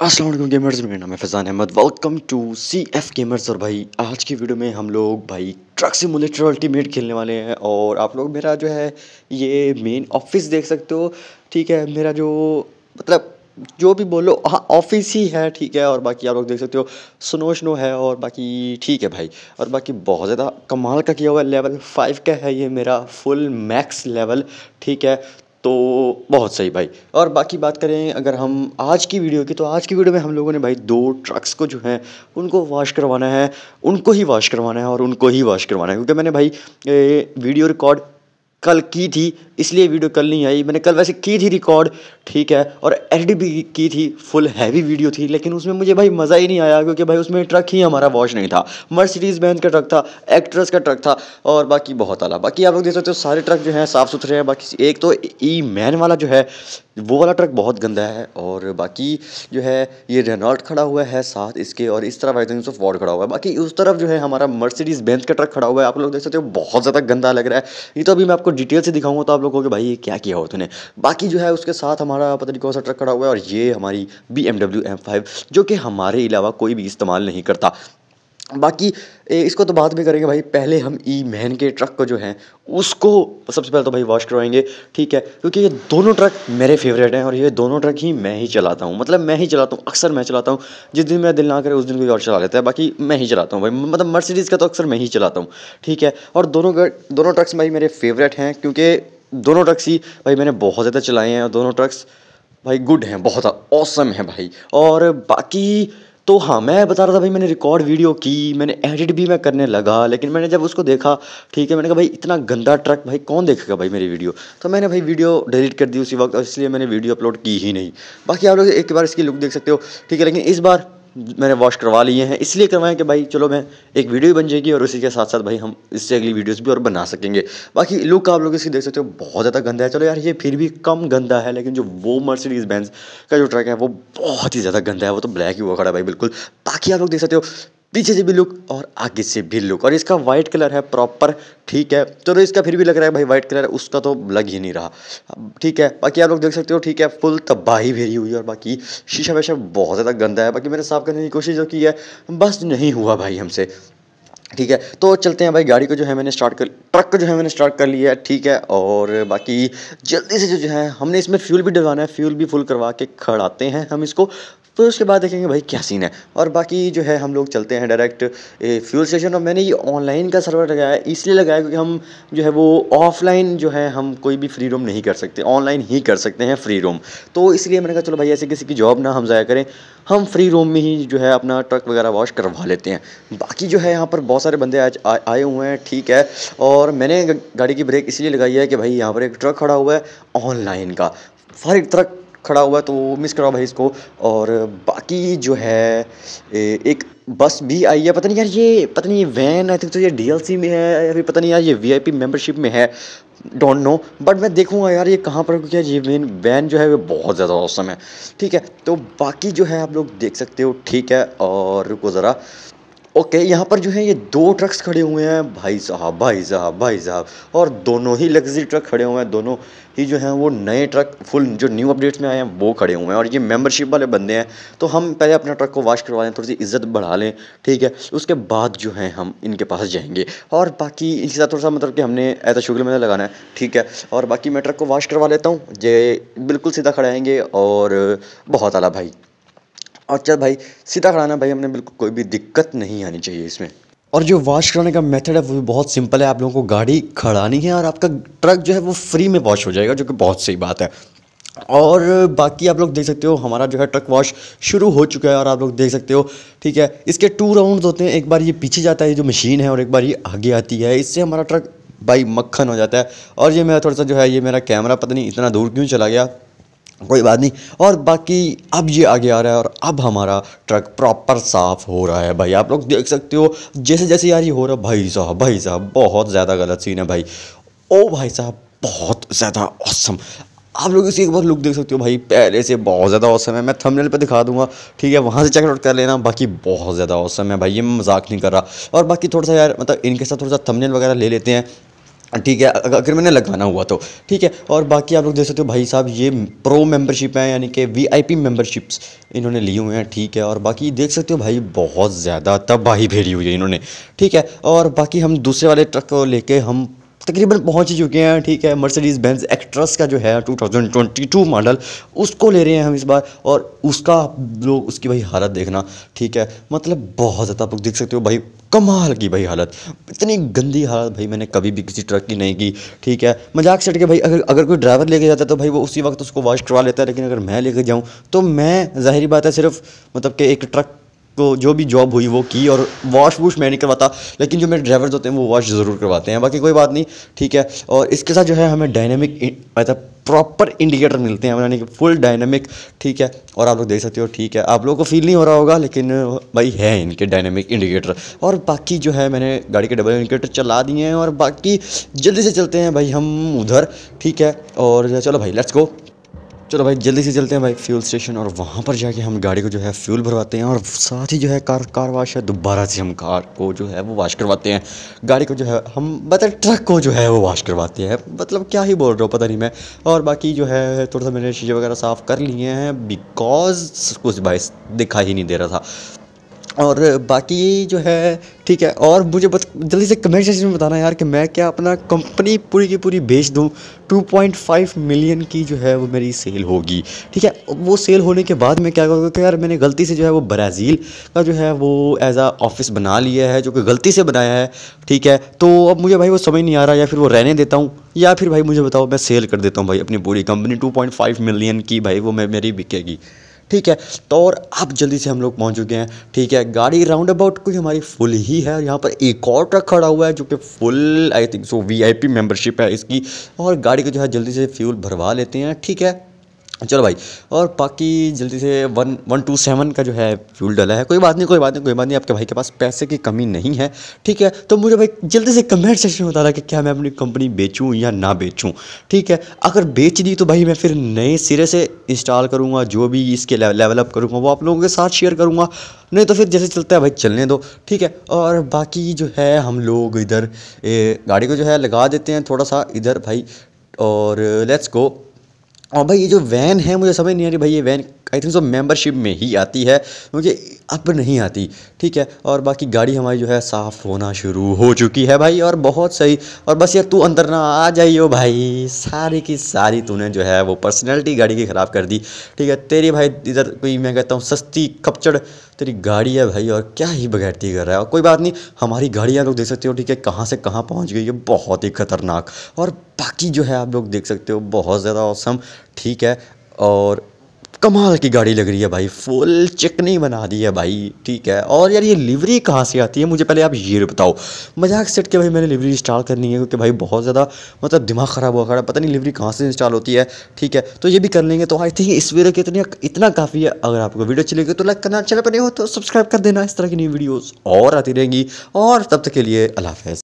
Aslam gamers मेरा नाम है Faizan Ahmad welcome to C F gamers और भाई आज की वीडियो में हम लोग भाई ट्रक सिमुलेटर अल्टीमेट खेलने वाले हैं और आप लोग मेरा जो है ये मेन ऑफिस देख सकते हो ठीक है मेरा जो मतलब जो भी बोलो हाँ ऑफिस ही है ठीक है और बाकी आप लोग देख सकते हो स्नो स्नो है और बाकी ठीक है भाई और बाकी बहुत ज़्यादा कमाल का किया हुआ है लेवल फाइव का है ये मेरा फुल मैक्स लेवल ठीक है तो बहुत सही भाई और बाकी बात करें अगर हम आज की वीडियो की तो आज की वीडियो में हम लोगों ने भाई दो ट्रक्स को जो है उनको वॉश करवाना है उनको ही वॉश करवाना है और उनको ही वॉश करवाना है क्योंकि मैंने भाई वीडियो रिकॉर्ड कल की थी इसलिए वीडियो कल नहीं आई मैंने कल वैसे की थी रिकॉर्ड ठीक है और एडिट भी की थी फुल हैवी वीडियो थी लेकिन उसमें मुझे भाई मज़ा ही नहीं आया क्योंकि भाई उसमें ट्रक ही हमारा वॉश नहीं था मर्सिडीज़ बैंक का ट्रक था एक्ट्रेस का ट्रक था और बाकी बहुत आला बाकी आप लोग देख सकते हो सारे ट्रक जो हैं साफ़ सुथरे हैं बाकी एक तो ई मैन वाला जो है वो वाला ट्रक बहुत गंदा है और बाकी जो है ये रेनॉल्ट खड़ा हुआ है साथ इसके और इस तरफ आई ऑफ वॉर्ड खड़ा हुआ है बाकी उस तरफ जो है हमारा मर्सिडीज़ बैंक का ट्रक खड़ा हुआ है आप लोग देख सकते हो बहुत ज़्यादा गंदा लग रहा है ये तो अभी मैं आपको डिटेल से दिखाऊंगा तो आप लोग कहोगे भाई ये क्या किया हो तूने बाकी जो है उसके साथ हमारा पता नहीं कौन सा ट्रक खड़ा हुआ है और ये हमारी बी एम जो कि हमारे अलावा कोई भी इस्तेमाल नहीं करता बाकी इसको तो बात भी करेंगे भाई पहले हम ई मैन के ट्रक को जो है उसको सबसे पहले तो भाई वॉश करवाएंगे ठीक है क्योंकि ये दोनों ट्रक मेरे फेवरेट हैं और ये दोनों ट्रक ही मैं ही चलाता हूँ मतलब मैं ही चलाता हूँ अक्सर मैं चलाता हूँ जिस दिन मेरा दिल ना करे उस दिन कोई और चला लेता है बाकी मैं ही चलाता हूँ भाई मतलब मर्सिडीज़ का तो अक्सर मैं ही चलाता हूँ ठीक है और दोनों दोनों ट्रक्स भाई मेरे फेवरेट हैं क्योंकि दोनों ट्रक्स ही भाई मैंने बहुत ज़्यादा चलाए हैं और दोनों ट्रक्स भाई गुड हैं बहुत औसम हैं भाई और बाकी तो हाँ मैं बता रहा था भाई मैंने रिकॉर्ड वीडियो की मैंने एडिट भी मैं करने लगा लेकिन मैंने जब उसको देखा ठीक है मैंने कहा भाई इतना गंदा ट्रक भाई कौन देखेगा भाई मेरी वीडियो तो मैंने भाई वीडियो डिलीट कर दी उसी वक्त और इसलिए मैंने वीडियो अपलोड की ही नहीं बाकी आप लोग एक बार इसकी लुक देख सकते हो ठीक है लेकिन इस बार मैंने वॉश करवा लिए हैं इसलिए करवाएं कि भाई चलो मैं एक वीडियो भी बन जाएगी और उसी के साथ साथ भाई हम इससे अगली वीडियोस भी और बना सकेंगे बाकी लुक आप लोग इसकी देख सकते हो बहुत ज़्यादा गंदा है चलो यार ये फिर भी कम गंदा है लेकिन जो वो मर्सिडीज़ बैंस का जो ट्रक है वो बहुत ही ज़्यादा गंदा है वो तो ब्लैक ही हुआ खड़ा है भाई बिल्कुल बाकी आप लोग देख सकते हो पीछे से भी लुक और आगे से भी लुक और इसका वाइट कलर है प्रॉपर ठीक है चलो तो इसका फिर भी लग रहा है भाई वाइट कलर उसका तो लग ही नहीं रहा ठीक है बाकी आप लोग देख सकते हो ठीक है फुल तबाही भेरी हुई और बाकी शीशा वैशा बहुत ज़्यादा गंदा है बाकी मैंने साफ़ करने की कोशिश जो की है बस नहीं हुआ भाई हमसे ठीक है तो चलते हैं भाई गाड़ी को जो है मैंने स्टार्ट कर ट्रक को जो है मैंने स्टार्ट कर लिया है ठीक है और बाकी जल्दी से जो जो है हमने इसमें फ्यूल भी डलवाना है फ्यूल भी फुल करवा के खड़ाते हैं हम इसको फिर तो उसके बाद देखेंगे भाई क्या सीन है और बाकी जो है हम लोग चलते हैं डायरेक्ट फ्यूल स्टेशन और मैंने ये ऑनलाइन का सर्वर लगाया इसलिए लगाया क्योंकि हम जो है वो ऑफलाइन जो है हम कोई भी फ्री रूम नहीं कर सकते ऑनलाइन ही कर सकते हैं फ्री रूम तो इसलिए मैंने कहा चलो भाई ऐसे किसी की जॉब ना हम ज़ाया करें हम फ्री रूम में ही जो है अपना ट्रक वगैरह वॉश करवा लेते हैं बाकी जो है यहाँ पर बहुत सारे बंदे आज आए हुए हैं ठीक है और मैंने गाड़ी की ब्रेक इसलिए लगाई है कि भाई यहाँ पर एक ट्रक खड़ा हुआ है ऑनलाइन का हर एक ट्रक खड़ा हुआ है तो मिस कराओ भाई इसको और बाकी जो है एक बस भी आई है पता नहीं यार ये पता नहीं ये वैन आई थिंक तो ये डीएलसी में है या फिर पता नहीं यार ये वीआईपी मेंबरशिप में है डोंट नो बट मैं देखूंगा यार ये कहाँ पर क्योंकि ये वैन वैन जो है वो बहुत ज़्यादा औसम है ठीक है तो बाकी जो है आप लोग देख सकते हो ठीक है और रुको ज़रा ओके यहाँ पर जो है ये दो ट्रक्स खड़े हुए हैं भाई साहब भाई साहब भाई साहब और दोनों ही लग्जरी ट्रक खड़े हुए हैं दोनों ही जो हैं वो नए ट्रक फुल जो न्यू अपडेट्स में आए हैं वो खड़े हुए हैं और ये मेंबरशिप वाले बंदे हैं तो हम पहले अपना ट्रक को वॉश करवा लें थोड़ी सी इज्जत बढ़ा लें ठीक है उसके बाद जो है हम इनके पास जाएंगे और बाकी इनके साथ थोड़ा सा मतलब कि हमने ऐसा शुगर में लगाना है ठीक है और बाकी मैं ट्रक को वॉश करवा लेता हूँ ये बिल्कुल सीधा आएंगे और बहुत आला भाई और चल भाई सीधा खड़ाना भाई हमने बिल्कुल कोई भी दिक्कत नहीं आनी चाहिए इसमें और जो वॉश कराने का मेथड है वो भी बहुत सिंपल है आप लोगों को गाड़ी खड़ानी है और आपका ट्रक जो है वो फ्री में वॉश हो जाएगा जो कि बहुत सही बात है और बाकी आप लोग देख सकते हो हमारा जो है ट्रक वॉश शुरू हो चुका है और आप लोग देख सकते हो ठीक है इसके टू राउंड्स होते हैं एक बार ये पीछे जाता है जो मशीन है और एक बार ये आगे आती है इससे हमारा ट्रक भाई मक्खन हो जाता है और ये मेरा थोड़ा सा जो है ये मेरा कैमरा पता नहीं इतना दूर क्यों चला गया कोई बात नहीं और बाकी अब ये आगे आ रहा है और अब हमारा ट्रक प्रॉपर साफ़ हो रहा है भाई आप लोग देख सकते हो जैसे जैसे यार ये हो रहा भाई साहब भाई साहब बहुत ज़्यादा गलत सीन है भाई ओ भाई साहब बहुत ज़्यादा औसम आप लोग इसी एक बार लुक देख सकते हो भाई पहले से बहुत ज़्यादा औसम है मैं थंबनेल पे दिखा दूंगा ठीक है वहाँ से चेकआउट कर लेना बाकी बहुत ज़्यादा औसम है भाई ये मजाक नहीं कर रहा और बाकी थोड़ा सा यार मतलब इनके साथ थोड़ा सा थंबनेल वगैरह ले लेते हैं हाँ, ठीक है अगर मैंने लगाना हुआ तो ठीक है और बाकी आप लोग देख सकते हो भाई साहब ये प्रो मेंबरशिप है यानी कि वीआईपी मेंबरशिप्स इन्होंने लिए हुए हैं ठीक है और बाकी देख सकते हो भाई बहुत ज़्यादा तबाही भेड़ी हुई है इन्होंने ठीक है और बाकी हम दूसरे वाले ट्रक को लेके हम तकरीबन पहुंच ही चुके हैं ठीक है मर्सिडीज़ बेंज एक्ट्रस का जो है 2022 मॉडल उसको ले रहे हैं हम इस बार और उसका लोग उसकी भाई हालत देखना ठीक है मतलब बहुत ज़्यादा आप लोग देख सकते हो भाई कमाल की भाई हालत इतनी गंदी हालत भाई मैंने कभी भी किसी ट्रक की नहीं की ठीक है मजाक सेट के भाई अगर अगर कोई ड्राइवर लेके जाता तो भाई वो उसी वक्त उसको वॉश करवा लेता है लेकिन अगर मैं लेके जाऊँ तो मैं ज़ाहरी बात है सिर्फ मतलब कि एक ट्रक को जो भी जॉब हुई वो की और वॉश वूश मैं नहीं करवाता लेकिन जो मेरे ड्राइवर्स होते हैं वो वॉश ज़रूर करवाते हैं बाकी कोई बात नहीं ठीक है और इसके साथ जो है हमें डायनेमिक मतलब प्रॉपर इंडिकेटर मिलते हैं यानी कि फुल डायनेमिक ठीक है और आप लोग देख सकते हो ठीक है आप लोगों को फील नहीं हो रहा होगा लेकिन भाई है इनके डायनेमिक इंडिकेटर और बाकी जो है मैंने गाड़ी के डबल इंडिकेटर चला दिए हैं और बाकी जल्दी से चलते हैं भाई हम उधर ठीक है और चलो भाई लेट्स गो चलो भाई जल्दी से चलते हैं भाई फ्यूल स्टेशन और वहाँ पर जाके हम गाड़ी को जो है फ्यूल भरवाते हैं और साथ ही जो है कार कार वाश है दोबारा से हम कार को जो है वो वाश करवाते हैं गाड़ी को जो है हम मतलब ट्रक को जो है वो वाश करवाते हैं मतलब क्या ही बोल रहा हूँ पता नहीं मैं और बाकी जो है थोड़ा सा मैंने शीशे वगैरह साफ़ कर लिए हैं बिकॉज कुछ भाई दिखा ही नहीं दे रहा था और बाकी जो है ठीक है और मुझे बस जल्दी से कमेंट सेक्शन में बताना यार कि मैं क्या अपना कंपनी पूरी की पूरी बेच दूँ 2.5 मिलियन की जो है वो मेरी सेल होगी ठीक है वो सेल होने के बाद मैं क्या करूँगा कि तो यार मैंने गलती से जो है वो ब्राज़ील का जो है वो एज आ ऑफिस बना लिया है जो कि गलती से बनाया है ठीक है तो अब मुझे भाई वो समझ नहीं आ रहा या फिर वो रहने देता हूँ या फिर भाई मुझे बताओ मैं सेल कर देता हूँ भाई अपनी पूरी कंपनी टू मिलियन की भाई वो मैं मेरी बिकेगी ठीक है तो और अब जल्दी से हम लोग पहुँच चुके हैं ठीक है गाड़ी राउंड अबाउट कोई हमारी फुल ही है यहाँ पर एक और ट्रक खड़ा हुआ है जो कि full I think so we membership है इसकी और गाड़ी को जो है जल्दी से फ्यूल भरवा लेते हैं ठीक है चलो भाई और बाकी जल्दी से वन वन टू सेवन का जो है फ्यूल डला है कोई बात नहीं कोई बात नहीं कोई बात नहीं आपके भाई के पास पैसे की कमी नहीं है ठीक है तो मुझे भाई जल्दी से कमेंट सेक्शन में बता कि क्या मैं अपनी कंपनी बेचूँ या ना बेचूँ ठीक है अगर बेच दी तो भाई मैं फिर नए सिरे से इंस्टॉल करूँगा जो भी इसके लेवल अप करूँगा वो आप लोगों के साथ शेयर करूँगा नहीं तो फिर जैसे चलता है भाई चलने दो ठीक है और बाकी जो है हम लोग इधर गाड़ी को जो है लगा देते हैं थोड़ा सा इधर भाई और लेट्स गो और भाई ये जो वैन है मुझे समझ नहीं आ रही भाई ये van I think so membership में ही आती है क्योंकि अब नहीं आती ठीक है और बाकी गाड़ी हमारी जो है साफ़ होना शुरू हो चुकी है भाई और बहुत सही और बस यार तू अंदर ना आ जाइयो भाई सारी की सारी तूने जो है वो पर्सनैलिटी गाड़ी की ख़राब कर दी ठीक है तेरी भाई इधर कोई मैं कहता हूँ सस्ती कपचड़ तेरी गाड़ी है भाई और क्या ही बगैरती कर रहा है और कोई बात नहीं हमारी गाड़ियाँ लोग देख सकते हो ठीक है कहाँ से कहाँ पहुँच गई है बहुत ही ख़तरनाक और बाकी जो है आप लोग देख सकते हो बहुत ज़्यादा औसम ठीक है और कमाल की गाड़ी लग रही है भाई फुल चिकनी बना दी है भाई ठीक है और यार ये लिवरी कहाँ से आती है मुझे पहले आप ये बताओ मजाक सेट के भाई मैंने लिवरी इंस्टॉल करनी है क्योंकि भाई बहुत ज़्यादा मतलब दिमाग ख़राब हुआ खड़ा पता नहीं लिवरी कहाँ से इंस्टॉल होती है ठीक है तो ये भी कर लेंगे तो आई थिंक इस वीडियो के इतने इतना काफ़ी है अगर आपको वीडियो अच्छी लगी तो लाइक करना चैनल पर नहीं हो तो सब्सक्राइब कर देना इस तरह की नई वीडियोज़ और आती रहेंगी और तब तक के लिए अल्लाह